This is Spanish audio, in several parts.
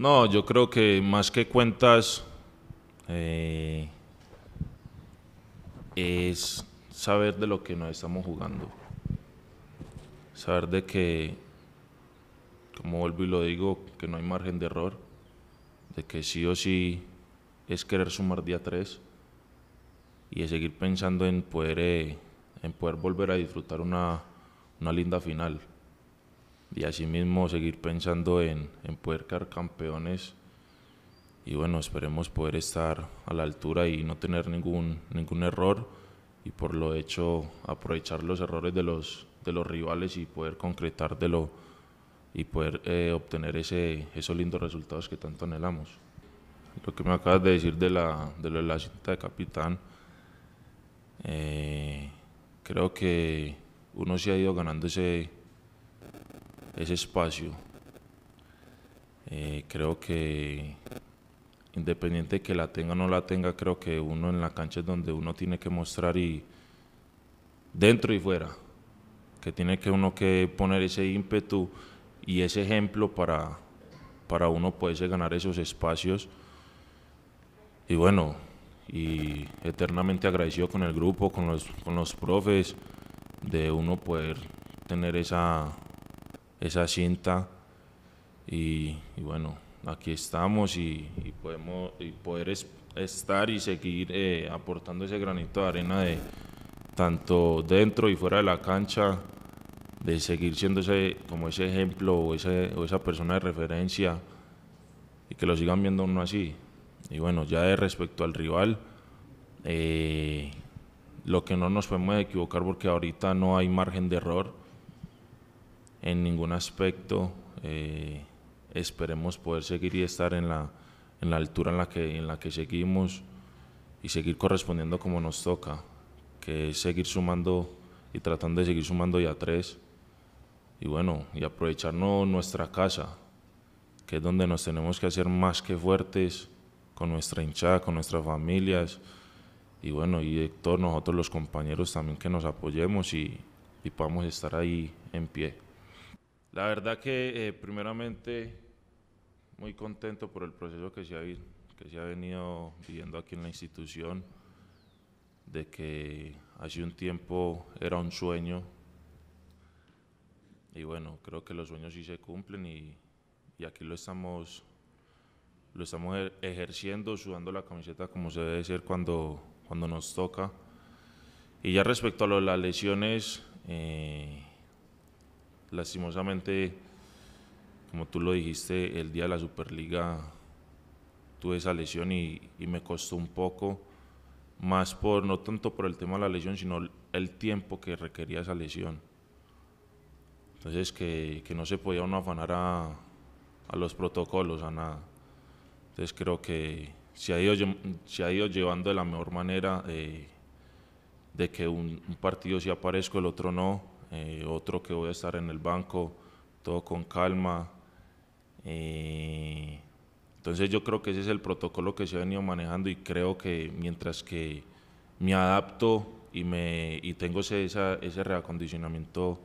No, yo creo que más que cuentas eh, es saber de lo que nos estamos jugando. Saber de que, como vuelvo y lo digo, que no hay margen de error, de que sí o sí es querer sumar día 3 y de seguir pensando en poder, eh, en poder volver a disfrutar una linda final y asimismo seguir pensando en, en poder quedar campeones y bueno, esperemos poder estar a la altura y no tener ningún, ningún error y por lo hecho aprovechar los errores de los, de los rivales y poder concretar de lo y poder eh, obtener ese, esos lindos resultados que tanto anhelamos. Lo que me acabas de decir de, la, de la cinta de capitán, eh, creo que uno se ha ido ganando ese, ese espacio. Eh, creo que independiente de que la tenga o no la tenga, creo que uno en la cancha es donde uno tiene que mostrar y dentro y fuera, que tiene que uno que poner ese ímpetu y ese ejemplo para, para uno poderse ganar esos espacios. Y bueno, y eternamente agradecido con el grupo, con los, con los profes, de uno poder tener esa esa cinta y, bueno, aquí estamos y, podemos y poder estar y seguir eh, aportando ese granito de arena de tanto dentro y fuera de la cancha de seguir siendo ese, como ese ejemplo o, o esa persona de referencia y que lo sigan viendo uno así. Y bueno, ya de respecto al rival, eh, lo que no nos podemos equivocar porque ahorita no hay margen de error en ningún aspecto. Eh, esperemos poder seguir y estar en la, en la altura en la, que, en la que seguimos y seguir correspondiendo como nos toca, que es seguir sumando y tratando de seguir sumando ya tres. Y bueno, y aprovecharnos nuestra casa, que es donde nos tenemos que hacer más que fuertes con nuestra hinchada, con nuestras familias. Y bueno, y todos nosotros los compañeros también que nos apoyemos y, y podamos estar ahí en pie. La verdad que eh, primeramente muy contento por el proceso que se, ha, venido viviendo aquí en la institución, de que hace un tiempo era un sueño y bueno, creo que los sueños sí se cumplen y, aquí lo estamos, lo estamos e-, ejerciendo, sudando la camiseta como se debe ser cuando, cuando nos toca. Y ya respecto a las lesiones, eh, lastimosamente, como tú lo dijiste, el día de la Superliga tuve esa lesión y, me costó un poco, más por, no tanto por el tema de la lesión, sino el tiempo que requería esa lesión. Entonces que, que no se podía uno afanar a, a, los protocolos, a nada. Entonces creo que se ha ido, se ha ido llevando de la mejor manera eh, de que un, un partido sí aparezco, el otro no eh, otro que voy a estar en el banco, todo con calma. Eh, entonces yo creo que ese es el protocolo que se ha venido manejando y creo que mientras que me adapto y, me, y tengo ese, ese reacondicionamiento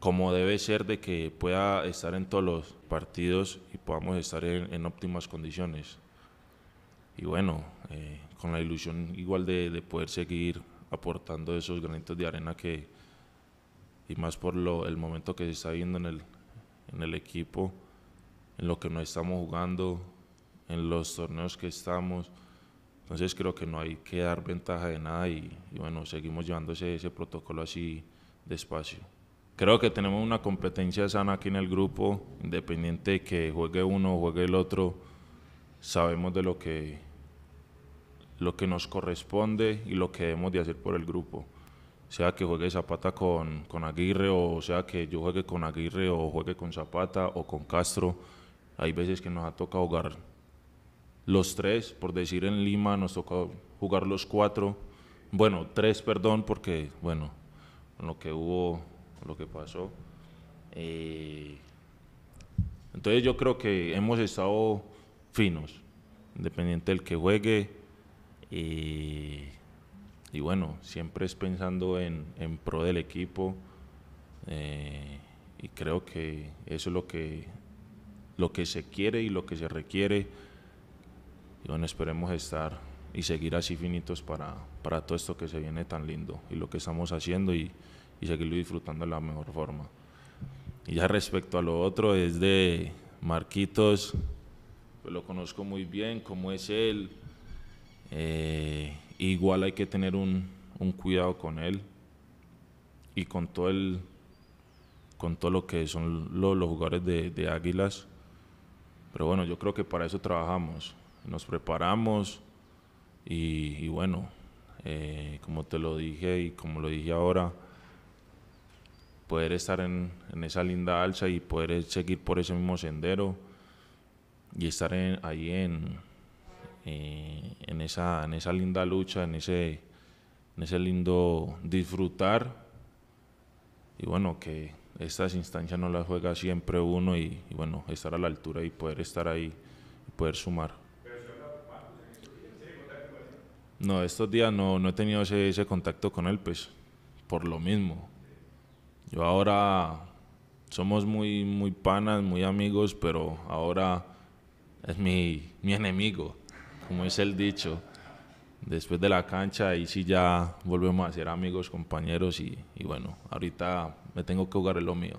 como debe ser de que pueda estar en todos los partidos y podamos estar en, óptimas condiciones. Y bueno, eh, con la ilusión igual de, de poder seguir aportando esos granitos de arena que, y más por lo, el momento que se está viendo en el, en el equipo, en lo que nos estamos jugando, en los torneos que estamos. Entonces creo que no hay que dar ventaja de nada y, bueno, seguimos llevando ese protocolo así despacio. Creo que tenemos una competencia sana aquí en el grupo, independiente de que juegue uno o juegue el otro, sabemos de lo que, lo que nos corresponde y lo que debemos de hacer por el grupo sea que juegue Zapata con, Aguirre o sea que yo juegue con Aguirre o juegue con Zapata o con Castro, hay veces que nos ha tocado jugar los tres, por decir en Lima nos tocó jugar los cuatro, bueno, tres, perdón, porque bueno, lo que hubo, lo que pasó. Eh, entonces yo creo que hemos estado finos, independiente del que juegue. Eh, y bueno, siempre es pensando en, pro del equipo eh, y creo que eso es lo que, lo que se quiere y lo que se requiere. Y bueno, esperemos estar y seguir así finitos para, para todo esto que se viene tan lindo y lo que estamos haciendo y, seguirlo disfrutando de la mejor forma. Y ya respecto a lo otro, es de Marquitos, pues lo conozco muy bien, cómo es él. Eh, igual hay que tener un, cuidado con él y con todo el con todo lo que son los jugadores de, Águilas. Pero bueno, yo creo que para eso trabajamos, nos preparamos y, bueno, eh, como te lo dije y como lo dije ahora, poder estar en, esa linda alza y poder seguir por ese mismo sendero y estar ahí en, eh, en, esa, en esa linda lucha, en ese, en ese lindo disfrutar. Y bueno, que estas instancias no las juega siempre uno y, y bueno, estar a la altura y poder estar ahí y poder sumar. No, estos días no, no he tenido ese, ese, contacto con él, pues, por lo mismo. Yo ahora somos muy, muy panas, muy amigos, pero ahora es mi, mi enemigo como es el dicho, después de la cancha ahí sí ya volvemos a ser amigos, compañeros y, bueno, ahorita me tengo que jugar en lo mío.